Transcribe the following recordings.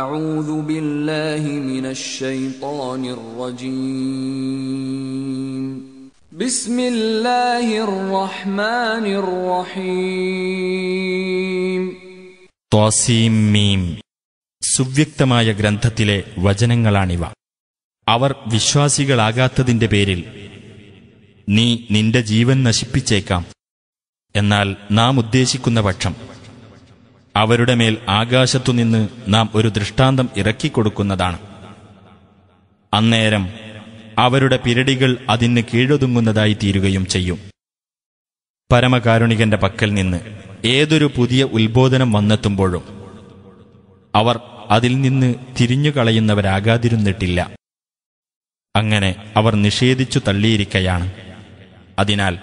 أعوذ بالله من الشيطان الرجيم بسم الله الرحمن الرحيم സുവ്യക്തമായ ഗ്രന്ഥത്തിലെ വചനങ്ങളാണിവ അവർ വിശ്വാസികളാകാത്തതിന്റെ പേരിൽ നീ നിന്റെ ജീവൻ നശിപ്പിച്ചേക്കാം എന്നാൽ നാം ഉദ്ദേശിക്കുന്ന പക്ഷം അവരുടെ മേൽ ആകാശത്തുനിന്ന് നാം ഒരു ദൃഷ്ടാന്തം ഇറക്കിക്കൊടുക്കുന്നതാണ് അന്നേരം അവരുടെ പിരടികൾ അതിന് കീഴൊതുങ്ങുന്നതായി തീരുകയും ചെയ്യും പരമകാരുണികന്റെ പക്കൽ നിന്ന് ഏതൊരു പുതിയ ഉത്ബോധനം വന്നെത്തുമ്പോഴും അവർ അതിൽ നിന്ന് തിരിഞ്ഞുകളയുന്നവരാകാതിരുന്നിട്ടില്ല അങ്ങനെ അവർ നിഷേധിച്ചു തള്ളിയിരിക്കയാണ് അതിനാൽ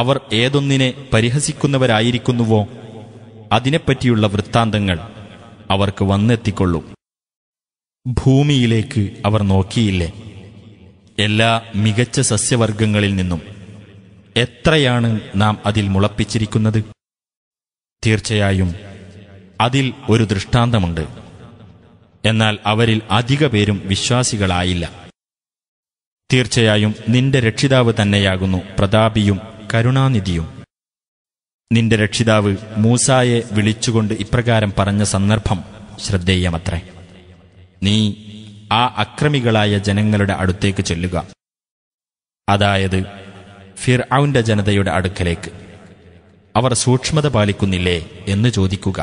അവർ ഏതൊന്നിനെ പരിഹസിക്കുന്നവരായിരിക്കുന്നുവോ അതിനെപ്പറ്റിയുള്ള വൃത്താന്തങ്ങൾ അവർക്ക് വന്നെത്തിക്കൊള്ളും ഭൂമിയിലേക്ക് അവർ നോക്കിയില്ലേ എല്ലാ മികച്ച സസ്യവർഗങ്ങളിൽ നിന്നും എത്രയാണ് നാം അതിൽ മുളപ്പിച്ചിരിക്കുന്നത് തീർച്ചയായും അതിൽ ഒരു ദൃഷ്ടാന്തമുണ്ട് എന്നാൽ അവരിൽ അധിക പേരും വിശ്വാസികളായില്ല തീർച്ചയായും നിന്റെ രക്ഷിതാവ് തന്നെയാകുന്നു പ്രതാപിയും കരുണാനിധിയും നിന്റെ രക്ഷിതാവ് മൂസായെ വിളിച്ചുകൊണ്ട് ഇപ്രകാരം പറഞ്ഞ സന്ദർഭം ശ്രദ്ധേയമത്രേ നീ ആ അക്രമികളായ ജനങ്ങളുടെ അടുത്തേക്ക് ചെല്ലുക അതായത് ഫിർ ഔന്റെ ജനതയുടെ അടുക്കലേക്ക് അവർ സൂക്ഷ്മത പാലിക്കുന്നില്ലേ എന്ന് ചോദിക്കുക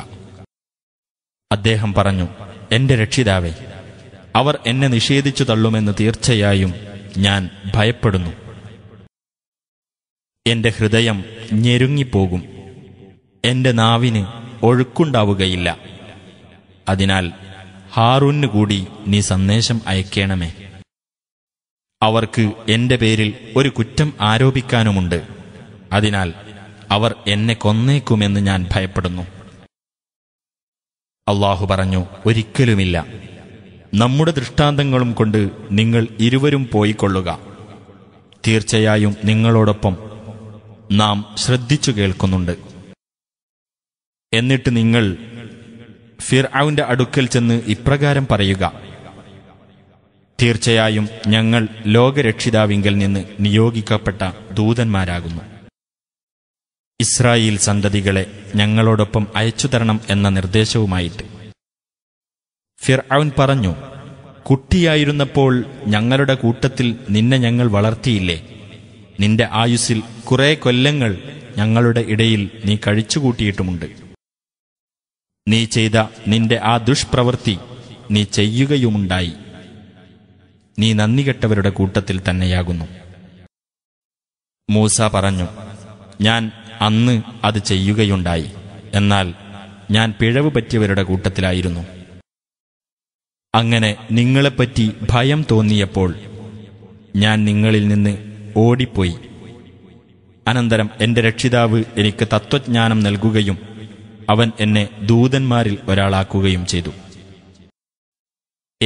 അദ്ദേഹം പറഞ്ഞു എന്റെ രക്ഷിതാവെ അവർ എന്നെ നിഷേധിച്ചു തള്ളുമെന്ന് തീർച്ചയായും ഞാൻ ഭയപ്പെടുന്നു എന്റെ ഹൃദയം ഞെരുങ്ങിപ്പോകും എന്റെ നാവിന് ഒഴുക്കുണ്ടാവുകയില്ല അതിനാൽ ഹാറൂന് കൂടി നീ സന്ദേശം അയക്കണമേ അവർക്ക് എന്റെ പേരിൽ ഒരു കുറ്റം ആരോപിക്കാനുമുണ്ട് അതിനാൽ അവർ എന്നെ കൊന്നേക്കുമെന്ന് ഞാൻ ഭയപ്പെടുന്നു അള്ളാഹു പറഞ്ഞു ഒരിക്കലുമില്ല നമ്മുടെ ദൃഷ്ടാന്തങ്ങളും കൊണ്ട് നിങ്ങൾ ഇരുവരും പോയിക്കൊള്ളുക തീർച്ചയായും നിങ്ങളോടൊപ്പം നാം ശ്രദ്ധിച്ചു കേൾക്കുന്നുണ്ട് എന്നിട്ട് നിങ്ങൾ ഫിർആന്റെ അടുക്കൽ ചെന്ന് ഇപ്രകാരം പറയുക തീർച്ചയായും ഞങ്ങൾ ലോകരക്ഷിതാവിങ്കിൽ നിന്ന് നിയോഗിക്കപ്പെട്ട ദൂതന്മാരാകുന്നു ഇസ്രായേൽ സന്തതികളെ ഞങ്ങളോടൊപ്പം അയച്ചു തരണം എന്ന നിർദ്ദേശവുമായിട്ട് ഫിർഔൻ പറഞ്ഞു കുട്ടിയായിരുന്നപ്പോൾ ഞങ്ങളുടെ കൂട്ടത്തിൽ നിന്നെ ഞങ്ങൾ വളർത്തിയില്ലേ നിന്റെ ആയുസ്സിൽ കുറേ കൊല്ലങ്ങൾ ഞങ്ങളുടെ ഇടയിൽ നീ കഴിച്ചുകൂട്ടിയിട്ടുമുണ്ട് നീ ചെയ്ത നിന്റെ ആ ദുഷ്പ്രവൃത്തി നീ ചെയ്യുകയുമുണ്ടായി നീ കെട്ടവരുടെ കൂട്ടത്തിൽ തന്നെയാകുന്നു മൂസ പറഞ്ഞു ഞാൻ അന്ന് അത് ചെയ്യുകയുണ്ടായി എന്നാൽ ഞാൻ പിഴവ് പറ്റിയവരുടെ കൂട്ടത്തിലായിരുന്നു അങ്ങനെ നിങ്ങളെപ്പറ്റി ഭയം തോന്നിയപ്പോൾ ഞാൻ നിങ്ങളിൽ നിന്ന് ഓടിപ്പോയി അനന്തരം എൻ്റെ രക്ഷിതാവ് എനിക്ക് തത്വജ്ഞാനം നൽകുകയും അവൻ എന്നെ ദൂതന്മാരിൽ ഒരാളാക്കുകയും ചെയ്തു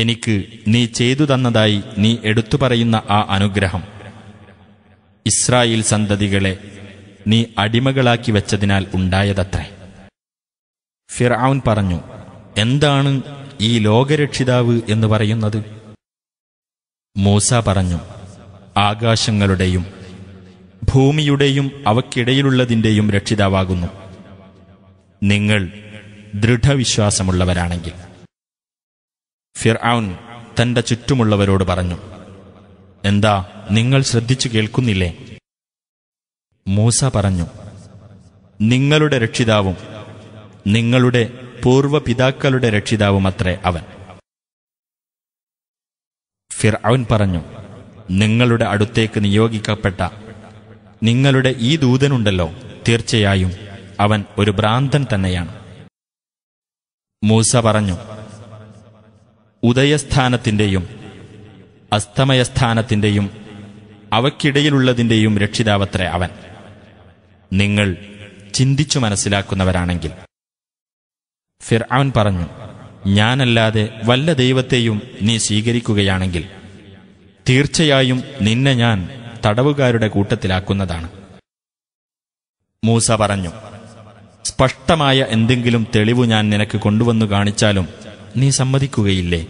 എനിക്ക് നീ ചെയ്തു തന്നതായി നീ എടുത്തു പറയുന്ന ആ അനുഗ്രഹം ഇസ്രായേൽ സന്തതികളെ നീ അടിമകളാക്കി വെച്ചതിനാൽ ഉണ്ടായതത്രേ ഫിറാവുൻ പറഞ്ഞു എന്താണ് ഈ ലോകരക്ഷിതാവ് എന്ന് പറയുന്നത് മൂസ പറഞ്ഞു ആകാശങ്ങളുടെയും ഭൂമിയുടെയും അവക്കിടയിലുള്ളതിൻ്റെയും രക്ഷിതാവാകുന്നു നിങ്ങൾ ദൃഢവിശ്വാസമുള്ളവരാണെങ്കിൽ ഫിർഔൻ തന്റെ ചുറ്റുമുള്ളവരോട് പറഞ്ഞു എന്താ നിങ്ങൾ ശ്രദ്ധിച്ചു കേൾക്കുന്നില്ലേ മൂസ പറഞ്ഞു നിങ്ങളുടെ രക്ഷിതാവും നിങ്ങളുടെ പൂർവപിതാക്കളുടെ അത്രേ അവൻ ഫിർ അവൻ പറഞ്ഞു നിങ്ങളുടെ അടുത്തേക്ക് നിയോഗിക്കപ്പെട്ട നിങ്ങളുടെ ഈ ദൂതനുണ്ടല്ലോ തീർച്ചയായും അവൻ ഒരു ഭ്രാന്തൻ തന്നെയാണ് മൂസ പറഞ്ഞു ഉദയസ്ഥാനത്തിൻ്റെയും അസ്തമയസ്ഥാനത്തിൻ്റെയും അവക്കിടയിലുള്ളതിൻ്റെയും രക്ഷിതാവത്ര അവൻ നിങ്ങൾ ചിന്തിച്ചു മനസ്സിലാക്കുന്നവരാണെങ്കിൽ ഫിർ അവൻ പറഞ്ഞു ഞാനല്ലാതെ വല്ല ദൈവത്തെയും നീ സ്വീകരിക്കുകയാണെങ്കിൽ തീർച്ചയായും നിന്നെ ഞാൻ തടവുകാരുടെ കൂട്ടത്തിലാക്കുന്നതാണ് മൂസ പറഞ്ഞു സ്പഷ്ടമായ എന്തെങ്കിലും തെളിവ് ഞാൻ നിനക്ക് കൊണ്ടുവന്നു കാണിച്ചാലും നീ സമ്മതിക്കുകയില്ലേ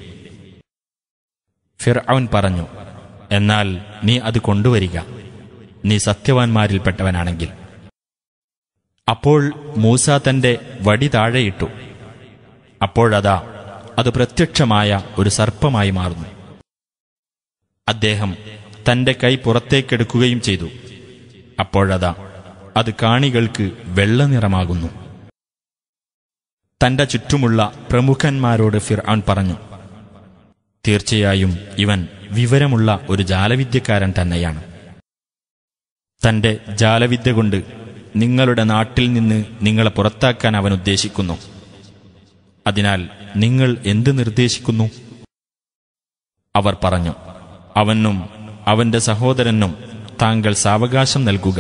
ഫിർ അവൻ പറഞ്ഞു എന്നാൽ നീ അത് കൊണ്ടുവരിക നീ സത്യവാൻമാരിൽപ്പെട്ടവനാണെങ്കിൽ അപ്പോൾ മൂസ തന്റെ വടി താഴെയിട്ടു അപ്പോഴതാ അത് പ്രത്യക്ഷമായ ഒരു സർപ്പമായി മാറുന്നു അദ്ദേഹം തന്റെ കൈ പുറത്തേക്കെടുക്കുകയും ചെയ്തു അപ്പോഴതാ അത് കാണികൾക്ക് വെള്ളനിറമാകുന്നു തന്റെ ചുറ്റുമുള്ള പ്രമുഖന്മാരോട് ഫിർആൻ പറഞ്ഞു തീർച്ചയായും ഇവൻ വിവരമുള്ള ഒരു ജാലവിദ്യക്കാരൻ തന്നെയാണ് തന്റെ ജാലവിദ്യ കൊണ്ട് നിങ്ങളുടെ നാട്ടിൽ നിന്ന് നിങ്ങളെ പുറത്താക്കാൻ അവൻ ഉദ്ദേശിക്കുന്നു അതിനാൽ നിങ്ങൾ എന്ത് നിർദ്ദേശിക്കുന്നു അവർ പറഞ്ഞു അവനും അവന്റെ സഹോദരനും താങ്കൾ സാവകാശം നൽകുക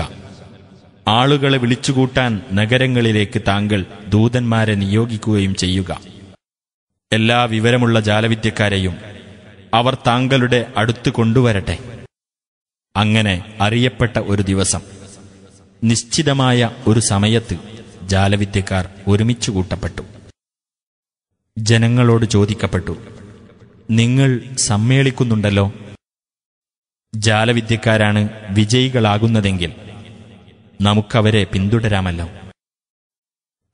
ആളുകളെ വിളിച്ചുകൂട്ടാൻ നഗരങ്ങളിലേക്ക് താങ്കൾ ദൂതന്മാരെ നിയോഗിക്കുകയും ചെയ്യുക എല്ലാ വിവരമുള്ള ജാലവിദ്യക്കാരെയും അവർ താങ്കളുടെ അടുത്ത് കൊണ്ടുവരട്ടെ അങ്ങനെ അറിയപ്പെട്ട ഒരു ദിവസം നിശ്ചിതമായ ഒരു സമയത്ത് ജാലവിദ്യക്കാർ ഒരുമിച്ച് കൂട്ടപ്പെട്ടു ജനങ്ങളോട് ചോദിക്കപ്പെട്ടു നിങ്ങൾ സമ്മേളിക്കുന്നുണ്ടല്ലോ ജാലവിദ്യക്കാരാണ് വിജയികളാകുന്നതെങ്കിൽ നമുക്കവരെ പിന്തുടരാമല്ലോ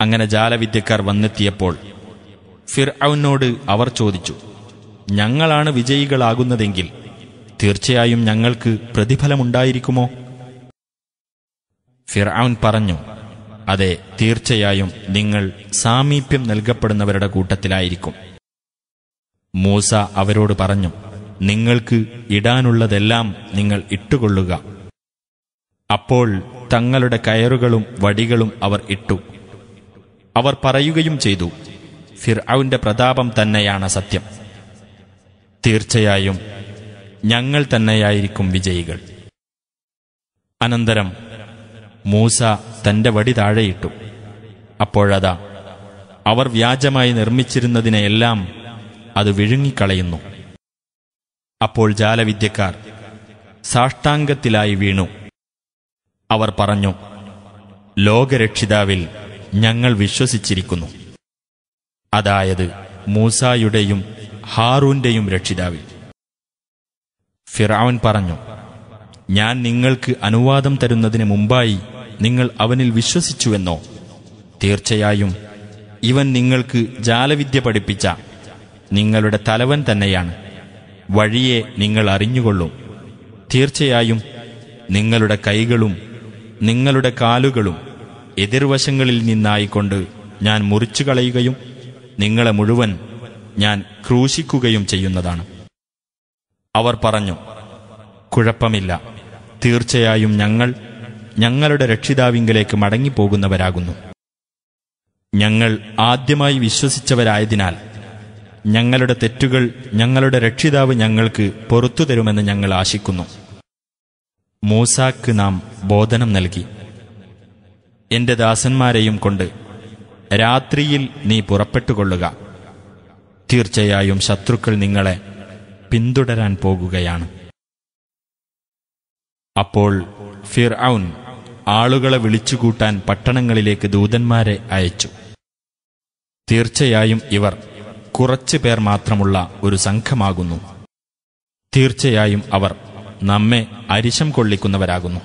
അങ്ങനെ ജാലവിദ്യക്കാർ വന്നെത്തിയപ്പോൾ ഫിർ അവനോട് അവർ ചോദിച്ചു ഞങ്ങളാണ് വിജയികളാകുന്നതെങ്കിൽ തീർച്ചയായും ഞങ്ങൾക്ക് പ്രതിഫലമുണ്ടായിരിക്കുമോ ഫിർഔൻ പറഞ്ഞു അതെ തീർച്ചയായും നിങ്ങൾ സാമീപ്യം നൽകപ്പെടുന്നവരുടെ കൂട്ടത്തിലായിരിക്കും മൂസ അവരോട് പറഞ്ഞു നിങ്ങൾക്ക് ഇടാനുള്ളതെല്ലാം നിങ്ങൾ ഇട്ടുകൊള്ളുക അപ്പോൾ തങ്ങളുടെ കയറുകളും വടികളും അവർ ഇട്ടു അവർ പറയുകയും ചെയ്തു ഫിർഔന്റെ പ്രതാപം തന്നെയാണ് സത്യം തീർച്ചയായും ഞങ്ങൾ തന്നെയായിരിക്കും വിജയികൾ അനന്തരം മൂസ തന്റെ വടി താഴെയിട്ടു അപ്പോഴതാ അവർ വ്യാജമായി നിർമ്മിച്ചിരുന്നതിനെയെല്ലാം അത് വിഴുങ്ങിക്കളയുന്നു അപ്പോൾ ജാലവിദ്യക്കാർ സാഷ്ടാംഗത്തിലായി വീണു അവർ പറഞ്ഞു ലോകരക്ഷിതാവിൽ ഞങ്ങൾ വിശ്വസിച്ചിരിക്കുന്നു അതായത് മൂസായുടെയും ഹാറൂന്റെയും രക്ഷിതാവിൽ ഫിറാവൻ പറഞ്ഞു ഞാൻ നിങ്ങൾക്ക് അനുവാദം തരുന്നതിന് മുമ്പായി നിങ്ങൾ അവനിൽ വിശ്വസിച്ചുവെന്നോ തീർച്ചയായും ഇവൻ നിങ്ങൾക്ക് ജാലവിദ്യ പഠിപ്പിച്ച നിങ്ങളുടെ തലവൻ തന്നെയാണ് വഴിയെ നിങ്ങൾ അറിഞ്ഞുകൊള്ളും തീർച്ചയായും നിങ്ങളുടെ കൈകളും നിങ്ങളുടെ കാലുകളും എതിർവശങ്ങളിൽ നിന്നായിക്കൊണ്ട് ഞാൻ മുറിച്ചു കളയുകയും നിങ്ങളെ മുഴുവൻ ഞാൻ ക്രൂശിക്കുകയും ചെയ്യുന്നതാണ് അവർ പറഞ്ഞു കുഴപ്പമില്ല തീർച്ചയായും ഞങ്ങൾ ഞങ്ങളുടെ രക്ഷിതാവിങ്കലേക്ക് മടങ്ങിപ്പോകുന്നവരാകുന്നു ഞങ്ങൾ ആദ്യമായി വിശ്വസിച്ചവരായതിനാൽ ഞങ്ങളുടെ തെറ്റുകൾ ഞങ്ങളുടെ രക്ഷിതാവ് ഞങ്ങൾക്ക് പുറത്തു തരുമെന്ന് ഞങ്ങൾ ആശിക്കുന്നു മൂസാക്ക് നാം ബോധനം നൽകി എന്റെ ദാസന്മാരെയും കൊണ്ട് രാത്രിയിൽ നീ പുറപ്പെട്ടുകൊള്ളുക തീർച്ചയായും ശത്രുക്കൾ നിങ്ങളെ പിന്തുടരാൻ പോകുകയാണ് അപ്പോൾ ഫിർ ഔൻ ആളുകളെ വിളിച്ചുകൂട്ടാൻ പട്ടണങ്ങളിലേക്ക് ദൂതന്മാരെ അയച്ചു തീർച്ചയായും ഇവർ കുറച്ചു പേർ മാത്രമുള്ള ഒരു സംഘമാകുന്നു തീർച്ചയായും അവർ നമ്മെ അരിശം കൊള്ളിക്കുന്നവരാകുന്നു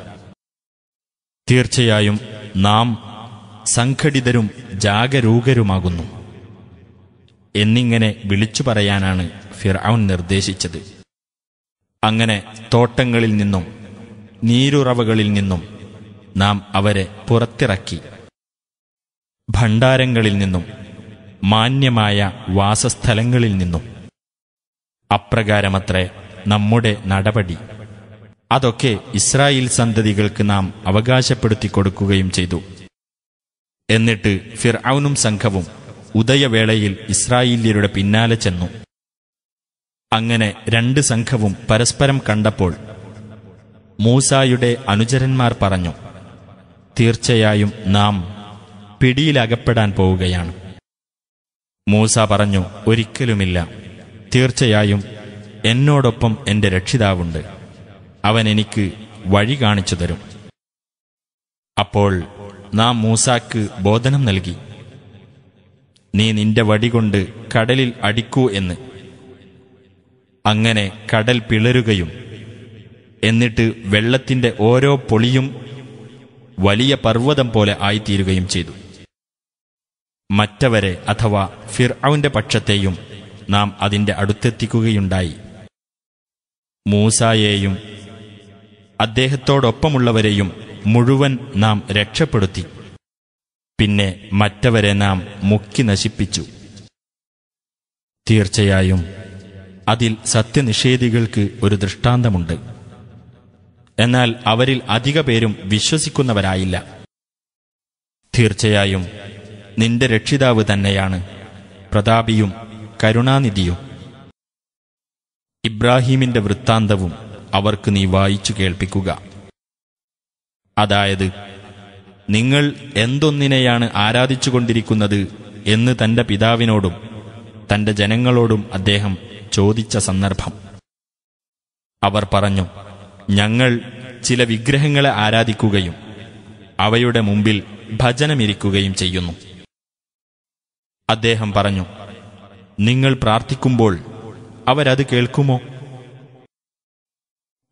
തീർച്ചയായും നാം സംഘടിതരും ജാഗരൂകരുമാകുന്നു എന്നിങ്ങനെ വിളിച്ചു പറയാനാണ് ഫിർഔൻ നിർദ്ദേശിച്ചത് അങ്ങനെ തോട്ടങ്ങളിൽ നിന്നും നീരുറവകളിൽ നിന്നും നാം അവരെ പുറത്തിറക്കി ഭണ്ഡാരങ്ങളിൽ നിന്നും മാന്യമായ വാസസ്ഥലങ്ങളിൽ നിന്നും അപ്രകാരമത്രേ നമ്മുടെ നടപടി അതൊക്കെ ഇസ്രായേൽ സന്തതികൾക്ക് നാം അവകാശപ്പെടുത്തി കൊടുക്കുകയും ചെയ്തു എന്നിട്ട് ഫിർഔനും സംഘവും ഉദയവേളയിൽ ഇസ്രായേല്യരുടെ പിന്നാലെ ചെന്നു അങ്ങനെ രണ്ട് സംഘവും പരസ്പരം കണ്ടപ്പോൾ മൂസായുടെ അനുചരന്മാർ പറഞ്ഞു തീർച്ചയായും നാം പിടിയിലകപ്പെടാൻ പോവുകയാണ് മൂസ പറഞ്ഞു ഒരിക്കലുമില്ല തീർച്ചയായും എന്നോടൊപ്പം എൻ്റെ രക്ഷിതാവുണ്ട് അവൻ എനിക്ക് വഴി കാണിച്ചു തരും അപ്പോൾ നാം മൂസാക്ക് ബോധനം നൽകി നീ നിന്റെ വടികൊണ്ട് കടലിൽ അടിക്കൂ എന്ന് അങ്ങനെ കടൽ പിളരുകയും എന്നിട്ട് വെള്ളത്തിന്റെ ഓരോ പൊളിയും വലിയ പർവ്വതം പോലെ ആയിത്തീരുകയും ചെയ്തു മറ്റവരെ അഥവാ ഫിർ പക്ഷത്തെയും നാം അതിന്റെ അടുത്തെത്തിക്കുകയുണ്ടായി മൂസായെയും അദ്ദേഹത്തോടൊപ്പമുള്ളവരെയും മുഴുവൻ നാം രക്ഷപ്പെടുത്തി പിന്നെ മറ്റവരെ നാം മുക്കി നശിപ്പിച്ചു തീർച്ചയായും അതിൽ സത്യനിഷേധികൾക്ക് ഒരു ദൃഷ്ടാന്തമുണ്ട് എന്നാൽ അവരിൽ അധിക പേരും വിശ്വസിക്കുന്നവരായില്ല തീർച്ചയായും നിന്റെ രക്ഷിതാവ് തന്നെയാണ് പ്രതാപിയും കരുണാനിധിയും ഇബ്രാഹീമിന്റെ വൃത്താന്തവും അവർക്ക് നീ വായിച്ചു കേൾപ്പിക്കുക അതായത് നിങ്ങൾ എന്തൊന്നിനെയാണ് ആരാധിച്ചുകൊണ്ടിരിക്കുന്നത് എന്ന് തന്റെ പിതാവിനോടും തന്റെ ജനങ്ങളോടും അദ്ദേഹം ചോദിച്ച സന്ദർഭം അവർ പറഞ്ഞു ഞങ്ങൾ ചില വിഗ്രഹങ്ങളെ ആരാധിക്കുകയും അവയുടെ മുമ്പിൽ ഭജനമിരിക്കുകയും ചെയ്യുന്നു അദ്ദേഹം പറഞ്ഞു നിങ്ങൾ പ്രാർത്ഥിക്കുമ്പോൾ അവരത് കേൾക്കുമോ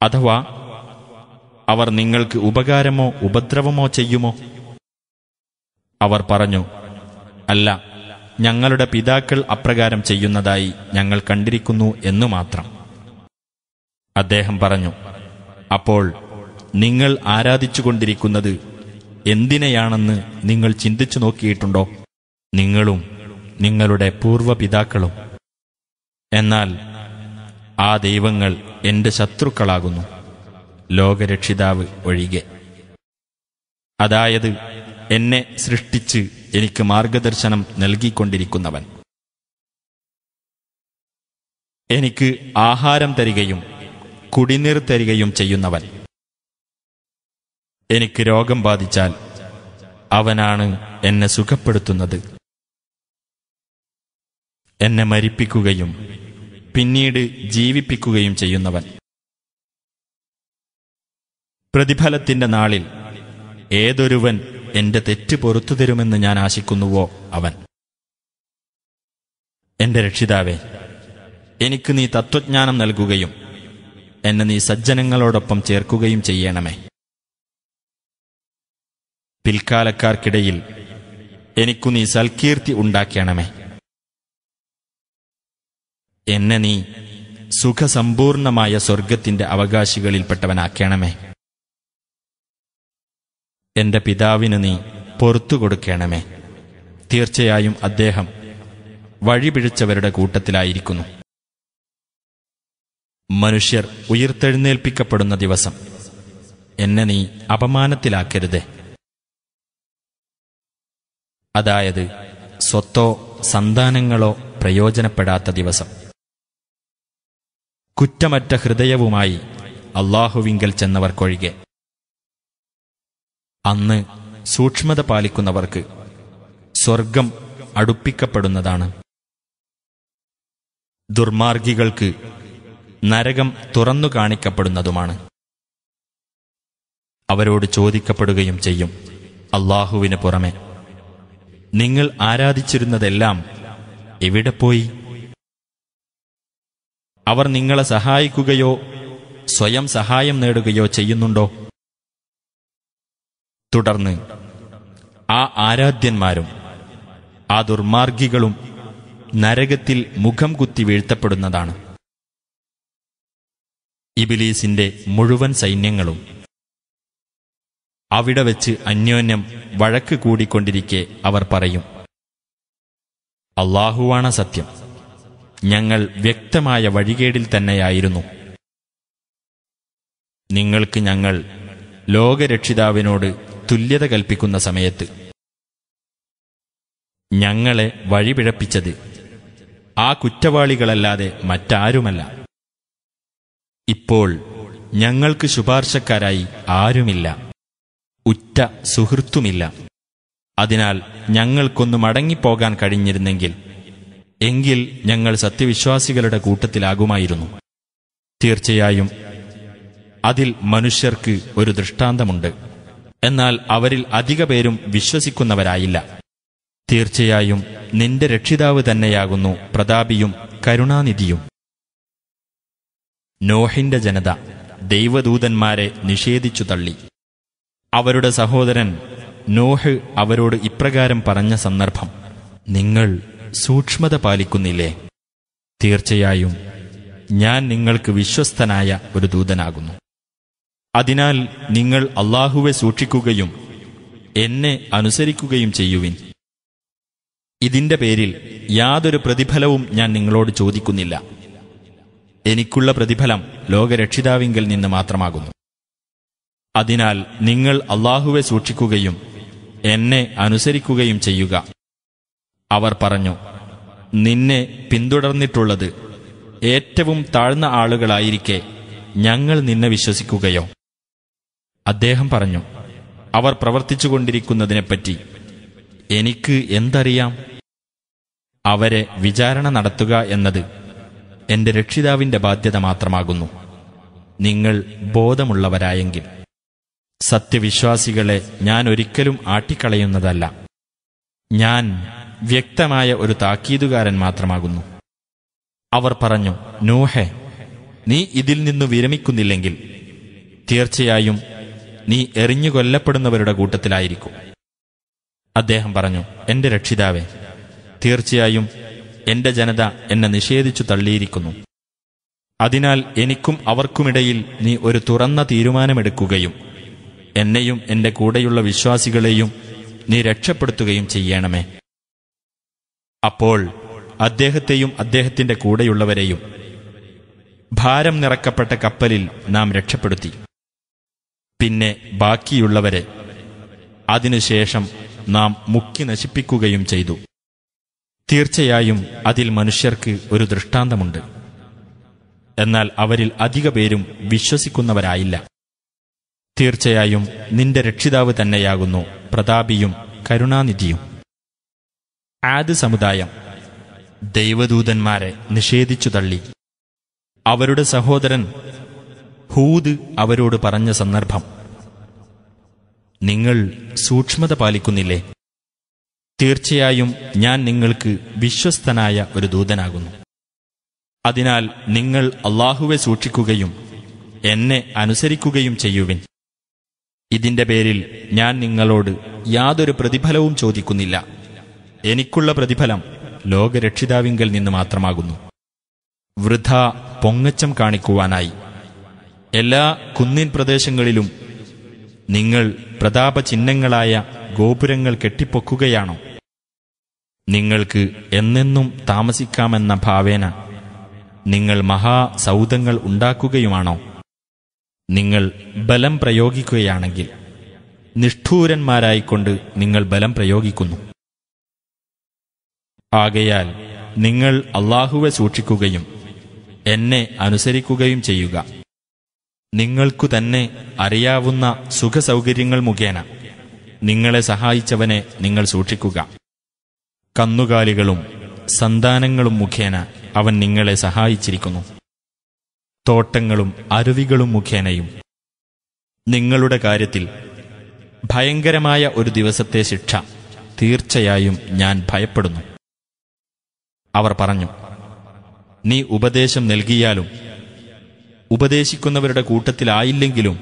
അഥവാ അവർ നിങ്ങൾക്ക് ഉപകാരമോ ഉപദ്രവമോ ചെയ്യുമോ അവർ പറഞ്ഞു അല്ല ഞങ്ങളുടെ പിതാക്കൾ അപ്രകാരം ചെയ്യുന്നതായി ഞങ്ങൾ കണ്ടിരിക്കുന്നു എന്നു മാത്രം അദ്ദേഹം പറഞ്ഞു അപ്പോൾ നിങ്ങൾ ആരാധിച്ചുകൊണ്ടിരിക്കുന്നത് എന്തിനെയാണെന്ന് നിങ്ങൾ ചിന്തിച്ചു നോക്കിയിട്ടുണ്ടോ നിങ്ങളും നിങ്ങളുടെ പൂർവ്വപിതാക്കളും എന്നാൽ ആ ദൈവങ്ങൾ എന്റെ ശത്രുക്കളാകുന്നു ലോകരക്ഷിതാവ് ഒഴികെ അതായത് എന്നെ സൃഷ്ടിച്ച് എനിക്ക് മാർഗദർശനം നൽകിക്കൊണ്ടിരിക്കുന്നവൻ എനിക്ക് ആഹാരം തരികയും കുടിനീർ തരികയും ചെയ്യുന്നവൻ എനിക്ക് രോഗം ബാധിച്ചാൽ അവനാണ് എന്നെ സുഖപ്പെടുത്തുന്നത് എന്നെ മരിപ്പിക്കുകയും പിന്നീട് ജീവിപ്പിക്കുകയും ചെയ്യുന്നവൻ പ്രതിഫലത്തിന്റെ നാളിൽ ഏതൊരുവൻ എന്റെ തെറ്റ് പൊറത്തു തരുമെന്ന് ഞാൻ ആശിക്കുന്നുവോ അവൻ എന്റെ രക്ഷിതാവേ എനിക്ക് നീ തത്വജ്ഞാനം നൽകുകയും എന്നെ നീ സജ്ജനങ്ങളോടൊപ്പം ചേർക്കുകയും ചെയ്യണമേ പിൽക്കാലക്കാർക്കിടയിൽ എനിക്കു നീ സൽകീർത്തി ഉണ്ടാക്കണമേ എന്നെ നീ സുഖസമ്പൂർണമായ സ്വർഗത്തിന്റെ അവകാശികളിൽപ്പെട്ടവനാക്കണമേ എന്റെ പിതാവിന് നീ പൊറത്തു കൊടുക്കണമേ തീർച്ചയായും അദ്ദേഹം വഴിപിഴച്ചവരുടെ കൂട്ടത്തിലായിരിക്കുന്നു മനുഷ്യർ ഉയർത്തെഴുന്നേൽപ്പിക്കപ്പെടുന്ന ദിവസം എന്നെ നീ അപമാനത്തിലാക്കരുതേ അതായത് സ്വത്തോ സന്താനങ്ങളോ പ്രയോജനപ്പെടാത്ത ദിവസം കുറ്റമറ്റ ഹൃദയവുമായി അള്ളാഹുവിങ്കൽ ചെന്നവർക്കൊഴികെ അന്ന് സൂക്ഷ്മത പാലിക്കുന്നവർക്ക് സ്വർഗം അടുപ്പിക്കപ്പെടുന്നതാണ് ദുർമാർഗികൾക്ക് നരകം തുറന്നു കാണിക്കപ്പെടുന്നതുമാണ് അവരോട് ചോദിക്കപ്പെടുകയും ചെയ്യും അള്ളാഹുവിന് പുറമെ നിങ്ങൾ ആരാധിച്ചിരുന്നതെല്ലാം എവിടെ പോയി അവർ നിങ്ങളെ സഹായിക്കുകയോ സ്വയം സഹായം നേടുകയോ ചെയ്യുന്നുണ്ടോ തുടർന്ന് ആ ആരാധ്യന്മാരും ആ ദുർമാർഗികളും നരകത്തിൽ മുഖം കുത്തി വീഴ്ത്തപ്പെടുന്നതാണ് ഇബിലീസിന്റെ മുഴുവൻ സൈന്യങ്ങളും അവിടെ വെച്ച് അന്യോന്യം വഴക്ക് കൂടിക്കൊണ്ടിരിക്കെ അവർ പറയും അള്ളാഹുവാണ സത്യം ഞങ്ങൾ വ്യക്തമായ വഴികേടിൽ തന്നെയായിരുന്നു നിങ്ങൾക്ക് ഞങ്ങൾ ലോകരക്ഷിതാവിനോട് തുല്യത കൽപ്പിക്കുന്ന സമയത്ത് ഞങ്ങളെ വഴിപിഴപ്പിച്ചത് ആ കുറ്റവാളികളല്ലാതെ മറ്റാരുമല്ല ഇപ്പോൾ ഞങ്ങൾക്ക് ശുപാർശക്കാരായി ആരുമില്ല ഉറ്റ സുഹൃത്തുമില്ല അതിനാൽ ഞങ്ങൾക്കൊന്ന് മടങ്ങിപ്പോകാൻ കഴിഞ്ഞിരുന്നെങ്കിൽ എങ്കിൽ ഞങ്ങൾ സത്യവിശ്വാസികളുടെ കൂട്ടത്തിലാകുമായിരുന്നു തീർച്ചയായും അതിൽ മനുഷ്യർക്ക് ഒരു ദൃഷ്ടാന്തമുണ്ട് എന്നാൽ അവരിൽ അധിക പേരും വിശ്വസിക്കുന്നവരായില്ല തീർച്ചയായും നിന്റെ രക്ഷിതാവ് തന്നെയാകുന്നു പ്രതാപിയും കരുണാനിധിയും നോഹിന്റെ ജനത ദൈവദൂതന്മാരെ നിഷേധിച്ചു തള്ളി അവരുടെ സഹോദരൻ നോഹ് അവരോട് ഇപ്രകാരം പറഞ്ഞ സന്ദർഭം നിങ്ങൾ സൂക്ഷ്മത പാലിക്കുന്നില്ലേ തീർച്ചയായും ഞാൻ നിങ്ങൾക്ക് വിശ്വസ്തനായ ഒരു ദൂതനാകുന്നു അതിനാൽ നിങ്ങൾ അള്ളാഹുവെ സൂക്ഷിക്കുകയും എന്നെ അനുസരിക്കുകയും ചെയ്യുവിൻ ഇതിന്റെ പേരിൽ യാതൊരു പ്രതിഫലവും ഞാൻ നിങ്ങളോട് ചോദിക്കുന്നില്ല എനിക്കുള്ള പ്രതിഫലം ലോകരക്ഷിതാവിങ്കിൽ നിന്ന് മാത്രമാകുന്നു അതിനാൽ നിങ്ങൾ അള്ളാഹുവെ സൂക്ഷിക്കുകയും എന്നെ അനുസരിക്കുകയും ചെയ്യുക അവർ പറഞ്ഞു നിന്നെ പിന്തുടർന്നിട്ടുള്ളത് ഏറ്റവും താഴ്ന്ന ആളുകളായിരിക്കെ ഞങ്ങൾ നിന്നെ വിശ്വസിക്കുകയോ അദ്ദേഹം പറഞ്ഞു അവർ പ്രവർത്തിച്ചുകൊണ്ടിരിക്കുന്നതിനെപ്പറ്റി എനിക്ക് എന്തറിയാം അവരെ വിചാരണ നടത്തുക എന്നത് എന്റെ രക്ഷിതാവിന്റെ ബാധ്യത മാത്രമാകുന്നു നിങ്ങൾ ബോധമുള്ളവരായെങ്കിൽ സത്യവിശ്വാസികളെ ഞാൻ ഒരിക്കലും ആട്ടിക്കളയുന്നതല്ല ഞാൻ വ്യക്തമായ ഒരു താക്കീതുകാരൻ മാത്രമാകുന്നു അവർ പറഞ്ഞു നൂഹെ നീ ഇതിൽ നിന്നു വിരമിക്കുന്നില്ലെങ്കിൽ തീർച്ചയായും നീ എറിഞ്ഞു കൊല്ലപ്പെടുന്നവരുടെ കൂട്ടത്തിലായിരിക്കും അദ്ദേഹം പറഞ്ഞു എന്റെ രക്ഷിതാവെ തീർച്ചയായും എന്റെ ജനത എന്നെ നിഷേധിച്ചു തള്ളിയിരിക്കുന്നു അതിനാൽ എനിക്കും അവർക്കുമിടയിൽ നീ ഒരു തുറന്ന തീരുമാനമെടുക്കുകയും എന്നെയും എന്റെ കൂടെയുള്ള വിശ്വാസികളെയും നീ രക്ഷപ്പെടുത്തുകയും ചെയ്യണമേ അപ്പോൾ അദ്ദേഹത്തെയും അദ്ദേഹത്തിന്റെ കൂടെയുള്ളവരെയും ഭാരം നിറക്കപ്പെട്ട കപ്പലിൽ നാം രക്ഷപ്പെടുത്തി പിന്നെ ബാക്കിയുള്ളവരെ അതിനുശേഷം നാം മുക്കി നശിപ്പിക്കുകയും ചെയ്തു തീർച്ചയായും അതിൽ മനുഷ്യർക്ക് ഒരു ദൃഷ്ടാന്തമുണ്ട് എന്നാൽ അവരിൽ അധിക പേരും വിശ്വസിക്കുന്നവരായില്ല തീർച്ചയായും നിന്റെ രക്ഷിതാവ് തന്നെയാകുന്നു പ്രതാപിയും കരുണാനിധിയും ആദ്യ സമുദായം ദൈവദൂതന്മാരെ നിഷേധിച്ചു തള്ളി അവരുടെ സഹോദരൻ ഹൂദ് അവരോട് പറഞ്ഞ സന്ദർഭം നിങ്ങൾ സൂക്ഷ്മത പാലിക്കുന്നില്ലേ തീർച്ചയായും ഞാൻ നിങ്ങൾക്ക് വിശ്വസ്തനായ ഒരു ദൂതനാകുന്നു അതിനാൽ നിങ്ങൾ അള്ളാഹുവെ സൂക്ഷിക്കുകയും എന്നെ അനുസരിക്കുകയും ചെയ്യുവിൻ ഇതിന്റെ പേരിൽ ഞാൻ നിങ്ങളോട് യാതൊരു പ്രതിഫലവും ചോദിക്കുന്നില്ല എനിക്കുള്ള പ്രതിഫലം ലോകരക്ഷിതാവിങ്കൽ നിന്ന് മാത്രമാകുന്നു വൃഥ പൊങ്ങച്ചം കാണിക്കുവാനായി എല്ലാ കുന്നിൻ പ്രദേശങ്ങളിലും നിങ്ങൾ പ്രതാപചിഹ്നങ്ങളായ ഗോപുരങ്ങൾ കെട്ടിപ്പൊക്കുകയാണോ നിങ്ങൾക്ക് എന്നെന്നും താമസിക്കാമെന്ന ഭാവേന നിങ്ങൾ മഹാസൗദങ്ങൾ ഉണ്ടാക്കുകയുമാണോ നിങ്ങൾ ബലം പ്രയോഗിക്കുകയാണെങ്കിൽ നിഷ്ഠൂരന്മാരായിക്കൊണ്ട് നിങ്ങൾ ബലം പ്രയോഗിക്കുന്നു ആകയാൽ നിങ്ങൾ അള്ളാഹുവെ സൂക്ഷിക്കുകയും എന്നെ അനുസരിക്കുകയും ചെയ്യുക നിങ്ങൾക്കു തന്നെ അറിയാവുന്ന സുഖസൗകര്യങ്ങൾ മുഖേന നിങ്ങളെ സഹായിച്ചവനെ നിങ്ങൾ സൂക്ഷിക്കുക കന്നുകാലികളും സന്താനങ്ങളും മുഖേന അവൻ നിങ്ങളെ സഹായിച്ചിരിക്കുന്നു തോട്ടങ്ങളും അരുവികളും മുഖേനയും നിങ്ങളുടെ കാര്യത്തിൽ ഭയങ്കരമായ ഒരു ദിവസത്തെ ശിക്ഷ തീർച്ചയായും ഞാൻ ഭയപ്പെടുന്നു അവർ പറഞ്ഞു നീ ഉപദേശം നൽകിയാലും ഉപദേശിക്കുന്നവരുടെ കൂട്ടത്തിലായില്ലെങ്കിലും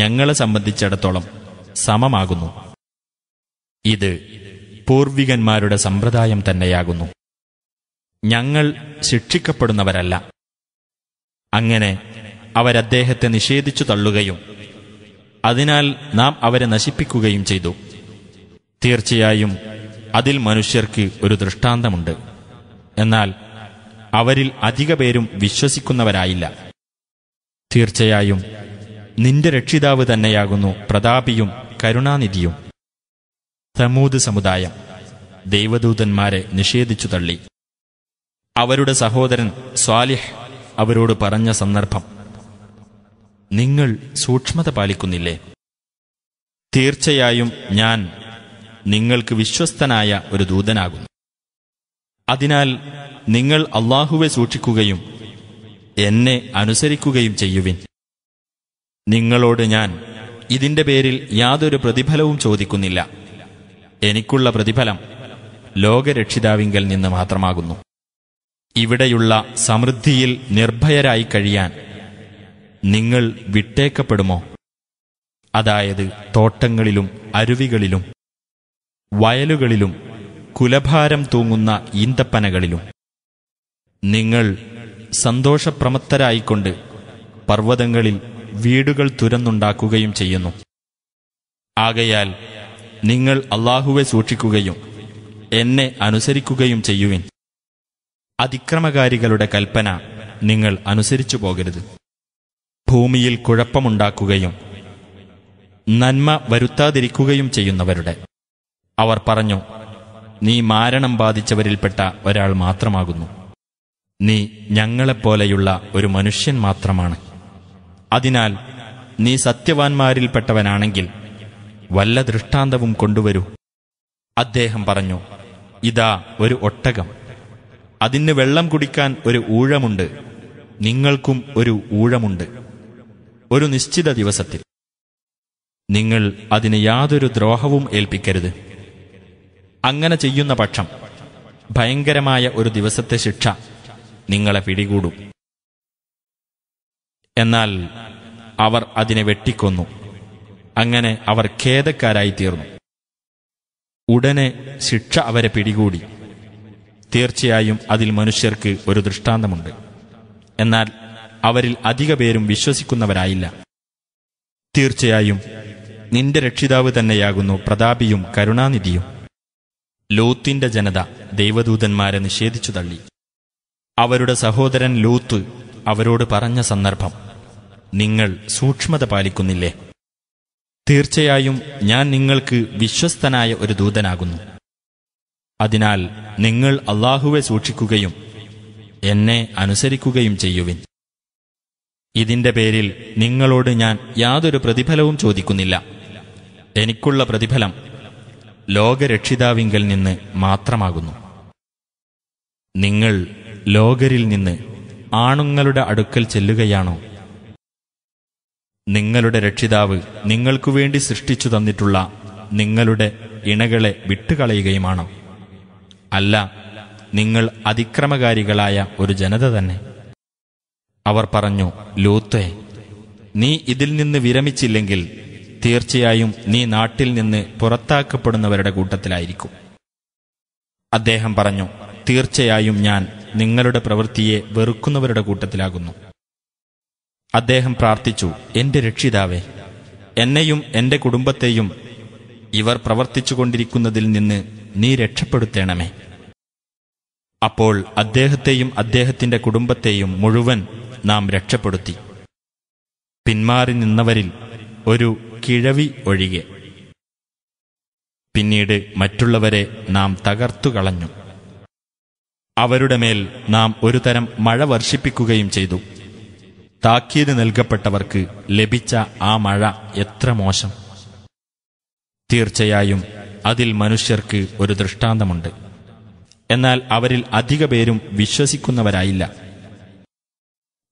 ഞങ്ങളെ സംബന്ധിച്ചിടത്തോളം സമമാകുന്നു ഇത് പൂർവികന്മാരുടെ സമ്പ്രദായം തന്നെയാകുന്നു ഞങ്ങൾ ശിക്ഷിക്കപ്പെടുന്നവരല്ല അങ്ങനെ അവരദ്ദേഹത്തെ നിഷേധിച്ചു തള്ളുകയും അതിനാൽ നാം അവരെ നശിപ്പിക്കുകയും ചെയ്തു തീർച്ചയായും അതിൽ മനുഷ്യർക്ക് ഒരു ദൃഷ്ടാന്തമുണ്ട് എന്നാൽ അവരിൽ അധിക പേരും വിശ്വസിക്കുന്നവരായില്ല തീർച്ചയായും നിന്റെ രക്ഷിതാവ് തന്നെയാകുന്നു പ്രതാപിയും കരുണാനിധിയും തമൂത് സമുദായം ദൈവദൂതന്മാരെ നിഷേധിച്ചു തള്ളി അവരുടെ സഹോദരൻ സ്വാലിഹ് അവരോട് പറഞ്ഞ സന്ദർഭം നിങ്ങൾ സൂക്ഷ്മത പാലിക്കുന്നില്ലേ തീർച്ചയായും ഞാൻ നിങ്ങൾക്ക് വിശ്വസ്തനായ ഒരു ദൂതനാകുന്നു അതിനാൽ നിങ്ങൾ അള്ളാഹുവെ സൂക്ഷിക്കുകയും എന്നെ അനുസരിക്കുകയും ചെയ്യുവിൻ നിങ്ങളോട് ഞാൻ ഇതിന്റെ പേരിൽ യാതൊരു പ്രതിഫലവും ചോദിക്കുന്നില്ല എനിക്കുള്ള പ്രതിഫലം ലോകരക്ഷിതാവിങ്കൽ നിന്ന് മാത്രമാകുന്നു ഇവിടെയുള്ള സമൃദ്ധിയിൽ നിർഭയരായി കഴിയാൻ നിങ്ങൾ വിട്ടേക്കപ്പെടുമോ അതായത് തോട്ടങ്ങളിലും അരുവികളിലും വയലുകളിലും കുലഭാരം തൂങ്ങുന്ന ഈന്തപ്പനകളിലും നിങ്ങൾ സന്തോഷപ്രമത്തരായിക്കൊണ്ട് പർവ്വതങ്ങളിൽ വീടുകൾ തുരന്നുണ്ടാക്കുകയും ചെയ്യുന്നു ആകയാൽ നിങ്ങൾ അള്ളാഹുവെ സൂക്ഷിക്കുകയും എന്നെ അനുസരിക്കുകയും ചെയ്യുവിൻ അതിക്രമകാരികളുടെ കൽപ്പന നിങ്ങൾ അനുസരിച്ചു പോകരുത് ഭൂമിയിൽ കുഴപ്പമുണ്ടാക്കുകയും നന്മ വരുത്താതിരിക്കുകയും ചെയ്യുന്നവരുടെ അവർ പറഞ്ഞു നീ മാരണം ബാധിച്ചവരിൽപ്പെട്ട ഒരാൾ മാത്രമാകുന്നു നീ ഞങ്ങളെപ്പോലെയുള്ള ഒരു മനുഷ്യൻ മാത്രമാണ് അതിനാൽ നീ സത്യവാൻമാരിൽപ്പെട്ടവനാണെങ്കിൽ വല്ല ദൃഷ്ടാന്തവും കൊണ്ടുവരൂ അദ്ദേഹം പറഞ്ഞു ഇതാ ഒരു ഒട്ടകം അതിന് വെള്ളം കുടിക്കാൻ ഒരു ഊഴമുണ്ട് നിങ്ങൾക്കും ഒരു ഊഴമുണ്ട് ഒരു നിശ്ചിത ദിവസത്തിൽ നിങ്ങൾ അതിന് യാതൊരു ദ്രോഹവും ഏൽപ്പിക്കരുത് അങ്ങനെ ചെയ്യുന്ന പക്ഷം ഭയങ്കരമായ ഒരു ദിവസത്തെ ശിക്ഷ നിങ്ങളെ പിടികൂടും എന്നാൽ അവർ അതിനെ വെട്ടിക്കൊന്നു അങ്ങനെ അവർ ഖേദക്കാരായിത്തീർന്നു ഉടനെ ശിക്ഷ അവരെ പിടികൂടി തീർച്ചയായും അതിൽ മനുഷ്യർക്ക് ഒരു ദൃഷ്ടാന്തമുണ്ട് എന്നാൽ അവരിൽ അധിക പേരും വിശ്വസിക്കുന്നവരായില്ല തീർച്ചയായും നിന്റെ രക്ഷിതാവ് തന്നെയാകുന്നു പ്രതാപിയും കരുണാനിധിയും ലൂത്തിന്റെ ജനത ദൈവദൂതന്മാരെ നിഷേധിച്ചു തള്ളി അവരുടെ സഹോദരൻ ലൂത്ത് അവരോട് പറഞ്ഞ സന്ദർഭം നിങ്ങൾ സൂക്ഷ്മത പാലിക്കുന്നില്ലേ തീർച്ചയായും ഞാൻ നിങ്ങൾക്ക് വിശ്വസ്തനായ ഒരു ദൂതനാകുന്നു അതിനാൽ നിങ്ങൾ അള്ളാഹുവെ സൂക്ഷിക്കുകയും എന്നെ അനുസരിക്കുകയും ചെയ്യുവിൻ ഇതിന്റെ പേരിൽ നിങ്ങളോട് ഞാൻ യാതൊരു പ്രതിഫലവും ചോദിക്കുന്നില്ല എനിക്കുള്ള പ്രതിഫലം ലോകരക്ഷിതാവിങ്കൽ നിന്ന് മാത്രമാകുന്നു നിങ്ങൾ ലോകരിൽ നിന്ന് ആണുങ്ങളുടെ അടുക്കൽ ചെല്ലുകയാണോ നിങ്ങളുടെ രക്ഷിതാവ് നിങ്ങൾക്കു വേണ്ടി സൃഷ്ടിച്ചു തന്നിട്ടുള്ള നിങ്ങളുടെ ഇണകളെ വിട്ടുകളയുകയുമാണോ അല്ല നിങ്ങൾ അതിക്രമകാരികളായ ഒരു ജനത തന്നെ അവർ പറഞ്ഞു ലൂത്തേ നീ ഇതിൽ നിന്ന് വിരമിച്ചില്ലെങ്കിൽ തീർച്ചയായും നീ നാട്ടിൽ നിന്ന് പുറത്താക്കപ്പെടുന്നവരുടെ കൂട്ടത്തിലായിരിക്കും അദ്ദേഹം പറഞ്ഞു തീർച്ചയായും ഞാൻ നിങ്ങളുടെ പ്രവൃത്തിയെ വെറുക്കുന്നവരുടെ കൂട്ടത്തിലാകുന്നു അദ്ദേഹം പ്രാർത്ഥിച്ചു എന്റെ രക്ഷിതാവേ എന്നെയും എന്റെ കുടുംബത്തെയും ഇവർ പ്രവർത്തിച്ചുകൊണ്ടിരിക്കുന്നതിൽ നിന്ന് നീ രക്ഷപ്പെടുത്തേണമേ അപ്പോൾ അദ്ദേഹത്തെയും അദ്ദേഹത്തിന്റെ കുടുംബത്തെയും മുഴുവൻ നാം രക്ഷപ്പെടുത്തി പിന്മാറി നിന്നവരിൽ ഒരു കിഴവി ഒഴികെ പിന്നീട് മറ്റുള്ളവരെ നാം തകർത്തുകളഞ്ഞു അവരുടെ മേൽ നാം ഒരു തരം മഴ വർഷിപ്പിക്കുകയും ചെയ്തു താക്കീത് നൽകപ്പെട്ടവർക്ക് ലഭിച്ച ആ മഴ എത്ര മോശം തീർച്ചയായും അതിൽ മനുഷ്യർക്ക് ഒരു ദൃഷ്ടാന്തമുണ്ട് എന്നാൽ അവരിൽ അധിക പേരും വിശ്വസിക്കുന്നവരായില്ല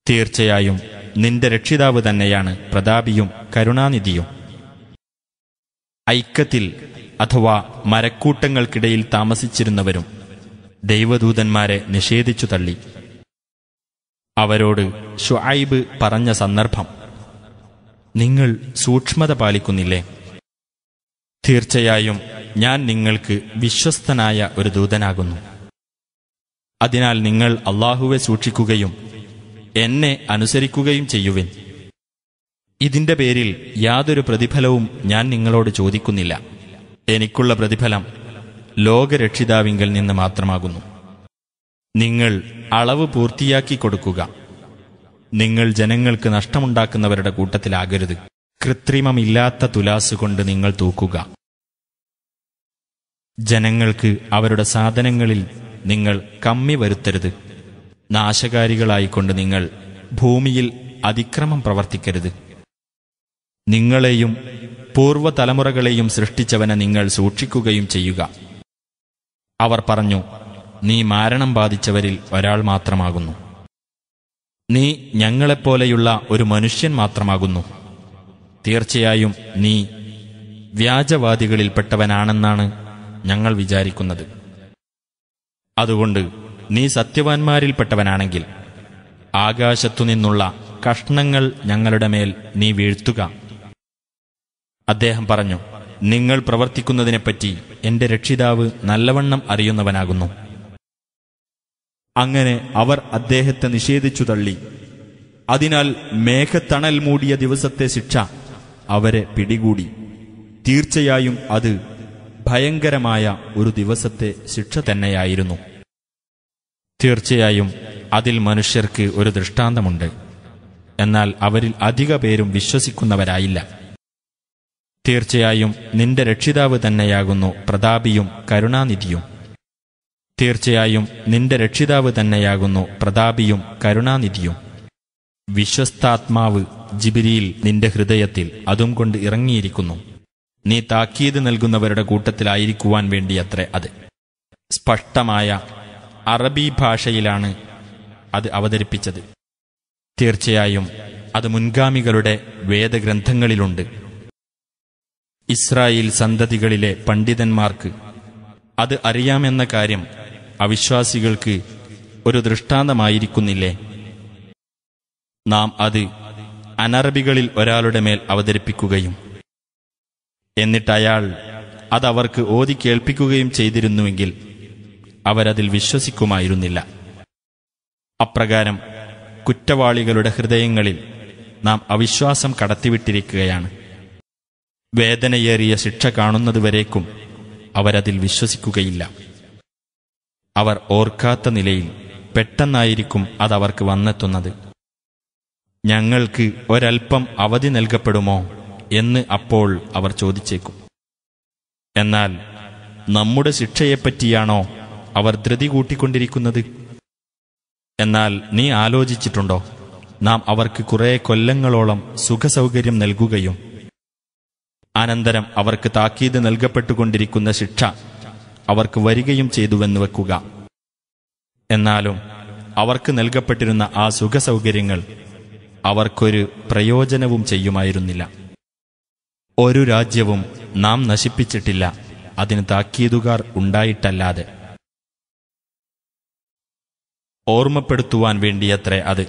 തീർച്ചയായും നിന്റെ രക്ഷിതാവ് തന്നെയാണ് പ്രതാപിയും കരുണാനിധിയും ഐക്യത്തിൽ അഥവാ മരക്കൂട്ടങ്ങൾക്കിടയിൽ താമസിച്ചിരുന്നവരും ദൈവദൂതന്മാരെ നിഷേധിച്ചു തള്ളി അവരോട് ഷുഐബ് പറഞ്ഞ സന്ദർഭം നിങ്ങൾ സൂക്ഷ്മത പാലിക്കുന്നില്ലേ തീർച്ചയായും ഞാൻ നിങ്ങൾക്ക് വിശ്വസ്തനായ ഒരു ദൂതനാകുന്നു അതിനാൽ നിങ്ങൾ അള്ളാഹുവെ സൂക്ഷിക്കുകയും എന്നെ അനുസരിക്കുകയും ചെയ്യുവിൻ ഇതിന്റെ പേരിൽ യാതൊരു പ്രതിഫലവും ഞാൻ നിങ്ങളോട് ചോദിക്കുന്നില്ല എനിക്കുള്ള പ്രതിഫലം ലോകരക്ഷിതാവിങ്കൽ നിന്ന് മാത്രമാകുന്നു നിങ്ങൾ അളവ് പൂർത്തിയാക്കി കൊടുക്കുക നിങ്ങൾ ജനങ്ങൾക്ക് നഷ്ടമുണ്ടാക്കുന്നവരുടെ കൂട്ടത്തിലാകരുത് കൃത്രിമമില്ലാത്ത തുലാസ് കൊണ്ട് നിങ്ങൾ തൂക്കുക ജനങ്ങൾക്ക് അവരുടെ സാധനങ്ങളിൽ നിങ്ങൾ കമ്മി വരുത്തരുത് നാശകാരികളായിക്കൊണ്ട് നിങ്ങൾ ഭൂമിയിൽ അതിക്രമം പ്രവർത്തിക്കരുത് നിങ്ങളെയും പൂർവ്വതലമുറകളെയും സൃഷ്ടിച്ചവനെ നിങ്ങൾ സൂക്ഷിക്കുകയും ചെയ്യുക അവർ പറഞ്ഞു നീ മാരണം ബാധിച്ചവരിൽ ഒരാൾ മാത്രമാകുന്നു നീ ഞങ്ങളെപ്പോലെയുള്ള ഒരു മനുഷ്യൻ മാത്രമാകുന്നു തീർച്ചയായും നീ വ്യാജവാദികളിൽപ്പെട്ടവനാണെന്നാണ് ഞങ്ങൾ വിചാരിക്കുന്നത് അതുകൊണ്ട് നീ സത്യവാന്മാരിൽപ്പെട്ടവനാണെങ്കിൽ ആകാശത്തുനിന്നുള്ള കഷ്ണങ്ങൾ ഞങ്ങളുടെ മേൽ നീ വീഴ്ത്തുക അദ്ദേഹം പറഞ്ഞു നിങ്ങൾ പ്രവർത്തിക്കുന്നതിനെപ്പറ്റി എന്റെ രക്ഷിതാവ് നല്ലവണ്ണം അറിയുന്നവനാകുന്നു അങ്ങനെ അവർ അദ്ദേഹത്തെ നിഷേധിച്ചു തള്ളി അതിനാൽ മേഘത്തണൽ മൂടിയ ദിവസത്തെ ശിക്ഷ അവരെ പിടികൂടി തീർച്ചയായും അത് ഭയങ്കരമായ ഒരു ദിവസത്തെ ശിക്ഷ തന്നെയായിരുന്നു തീർച്ചയായും അതിൽ മനുഷ്യർക്ക് ഒരു ദൃഷ്ടാന്തമുണ്ട് എന്നാൽ അവരിൽ അധിക പേരും വിശ്വസിക്കുന്നവരായില്ല തീർച്ചയായും നിന്റെ രക്ഷിതാവ് തന്നെയാകുന്നു പ്രതാപിയും കരുണാനിധിയും തീർച്ചയായും നിന്റെ രക്ഷിതാവ് തന്നെയാകുന്നു പ്രതാപിയും കരുണാനിധിയും വിശ്വസ്താത്മാവ് ജിബിരിയിൽ നിന്റെ ഹൃദയത്തിൽ അതും കൊണ്ട് ഇറങ്ങിയിരിക്കുന്നു നീ താക്കീത് നൽകുന്നവരുടെ കൂട്ടത്തിലായിരിക്കുവാൻ വേണ്ടിയത്രേ അത് സ്പഷ്ടമായ അറബി ഭാഷയിലാണ് അത് അവതരിപ്പിച്ചത് തീർച്ചയായും അത് മുൻഗാമികളുടെ വേദഗ്രന്ഥങ്ങളിലുണ്ട് ഇസ്രായേൽ സന്തതികളിലെ പണ്ഡിതന്മാർക്ക് അത് അറിയാമെന്ന കാര്യം അവിശ്വാസികൾക്ക് ഒരു ദൃഷ്ടാന്തമായിരിക്കുന്നില്ലേ നാം അത് അനറബികളിൽ ഒരാളുടെ മേൽ അവതരിപ്പിക്കുകയും എന്നിട്ടയാൾ അതവർക്ക് ഓതി കേൾപ്പിക്കുകയും ചെയ്തിരുന്നുവെങ്കിൽ അവരതിൽ വിശ്വസിക്കുമായിരുന്നില്ല അപ്രകാരം കുറ്റവാളികളുടെ ഹൃദയങ്ങളിൽ നാം അവിശ്വാസം കടത്തിവിട്ടിരിക്കുകയാണ് വേദനയേറിയ ശിക്ഷ കാണുന്നതുവരേക്കും അവരതിൽ വിശ്വസിക്കുകയില്ല അവർ ഓർക്കാത്ത നിലയിൽ പെട്ടെന്നായിരിക്കും അതവർക്ക് വന്നെത്തുന്നത് ഞങ്ങൾക്ക് ഒരൽപ്പം അവധി നൽകപ്പെടുമോ എന്ന് അപ്പോൾ അവർ ചോദിച്ചേക്കും എന്നാൽ നമ്മുടെ ശിക്ഷയെപ്പറ്റിയാണോ അവർ ധൃതി കൂട്ടിക്കൊണ്ടിരിക്കുന്നത് എന്നാൽ നീ ആലോചിച്ചിട്ടുണ്ടോ നാം അവർക്ക് കുറേ കൊല്ലങ്ങളോളം സുഖസൗകര്യം നൽകുകയും അനന്തരം അവർക്ക് താക്കീത് നൽകപ്പെട്ടുകൊണ്ടിരിക്കുന്ന ശിക്ഷ അവർക്ക് വരികയും ചെയ്തുവെന്ന് വെക്കുക എന്നാലും അവർക്ക് നൽകപ്പെട്ടിരുന്ന ആ സൗകര്യങ്ങൾ അവർക്കൊരു പ്രയോജനവും ചെയ്യുമായിരുന്നില്ല ഒരു രാജ്യവും നാം നശിപ്പിച്ചിട്ടില്ല അതിന് താക്കീതുകാർ ഉണ്ടായിട്ടല്ലാതെ ഓർമ്മപ്പെടുത്തുവാൻ വേണ്ടിയത്രേ അത്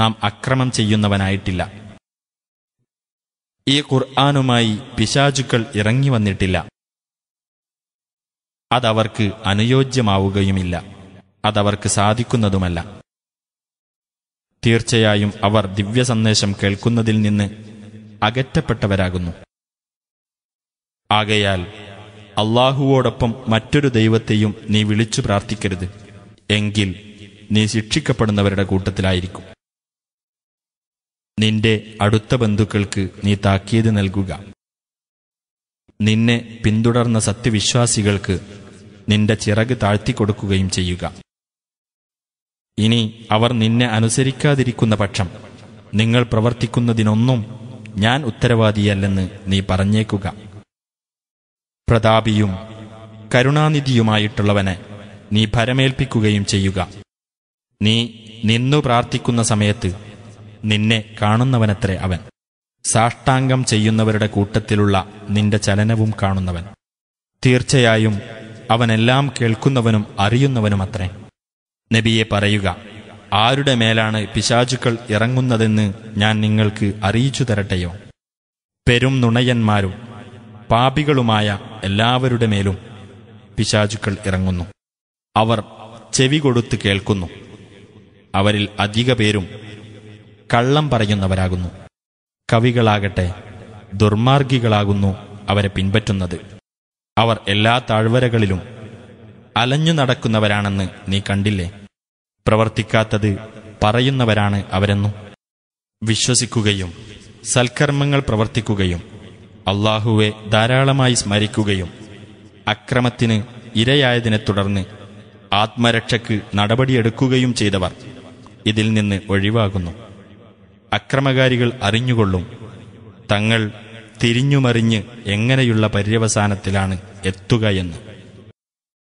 നാം അക്രമം ചെയ്യുന്നവനായിട്ടില്ല ഈ ഖുർആാനുമായി പിശാചുക്കൾ ഇറങ്ങി വന്നിട്ടില്ല അതവർക്ക് അനുയോജ്യമാവുകയുമില്ല അതവർക്ക് സാധിക്കുന്നതുമല്ല തീർച്ചയായും അവർ ദിവ്യ സന്ദേശം കേൾക്കുന്നതിൽ നിന്ന് അകറ്റപ്പെട്ടവരാകുന്നു ആകയാൽ അള്ളാഹുവോടൊപ്പം മറ്റൊരു ദൈവത്തെയും നീ വിളിച്ചു പ്രാർത്ഥിക്കരുത് എങ്കിൽ നീ ശിക്ഷിക്കപ്പെടുന്നവരുടെ കൂട്ടത്തിലായിരിക്കും നിന്റെ അടുത്ത ബന്ധുക്കൾക്ക് നീ താക്കീത് നൽകുക നിന്നെ പിന്തുടർന്ന സത്യവിശ്വാസികൾക്ക് നിന്റെ ചിറക് താഴ്ത്തിക്കൊടുക്കുകയും ചെയ്യുക ഇനി അവർ നിന്നെ അനുസരിക്കാതിരിക്കുന്ന പക്ഷം നിങ്ങൾ പ്രവർത്തിക്കുന്നതിനൊന്നും ഞാൻ ഉത്തരവാദിയല്ലെന്ന് നീ പറഞ്ഞേക്കുക പ്രതാപിയും കരുണാനിധിയുമായിട്ടുള്ളവനെ നീ ഭരമേൽപ്പിക്കുകയും ചെയ്യുക നീ നിന്നു പ്രാർത്ഥിക്കുന്ന സമയത്ത് നിന്നെ കാണുന്നവനത്രെ അവൻ സാഷ്ടാംഗം ചെയ്യുന്നവരുടെ കൂട്ടത്തിലുള്ള നിന്റെ ചലനവും കാണുന്നവൻ തീർച്ചയായും അവനെല്ലാം കേൾക്കുന്നവനും അറിയുന്നവനുമത്രേ നബിയെ പറയുക ആരുടെ മേലാണ് പിശാചുക്കൾ ഇറങ്ങുന്നതെന്ന് ഞാൻ നിങ്ങൾക്ക് അറിയിച്ചു തരട്ടെയോ പെരും നുണയന്മാരും പാപികളുമായ എല്ലാവരുടെ മേലും പിശാചുക്കൾ ഇറങ്ങുന്നു അവർ ചെവി കൊടുത്ത് കേൾക്കുന്നു അവരിൽ അധിക പേരും കള്ളം പറയുന്നവരാകുന്നു കവികളാകട്ടെ ദുർമാർഗികളാകുന്നു അവരെ പിൻപറ്റുന്നത് അവർ എല്ലാ താഴ്വരകളിലും അലഞ്ഞു നടക്കുന്നവരാണെന്ന് നീ കണ്ടില്ലേ പ്രവർത്തിക്കാത്തത് പറയുന്നവരാണ് അവരെന്നു വിശ്വസിക്കുകയും സൽക്കർമ്മങ്ങൾ പ്രവർത്തിക്കുകയും അള്ളാഹുവെ ധാരാളമായി സ്മരിക്കുകയും അക്രമത്തിന് ഇരയായതിനെ തുടർന്ന് ആത്മരക്ഷയ്ക്ക് നടപടിയെടുക്കുകയും ചെയ്തവർ ഇതിൽ നിന്ന് ഒഴിവാകുന്നു അക്രമകാരികൾ അറിഞ്ഞുകൊള്ളും തങ്ങൾ തിരിഞ്ഞുമറിഞ്ഞ് എങ്ങനെയുള്ള പര്യവസാനത്തിലാണ് എത്തുകയെന്ന്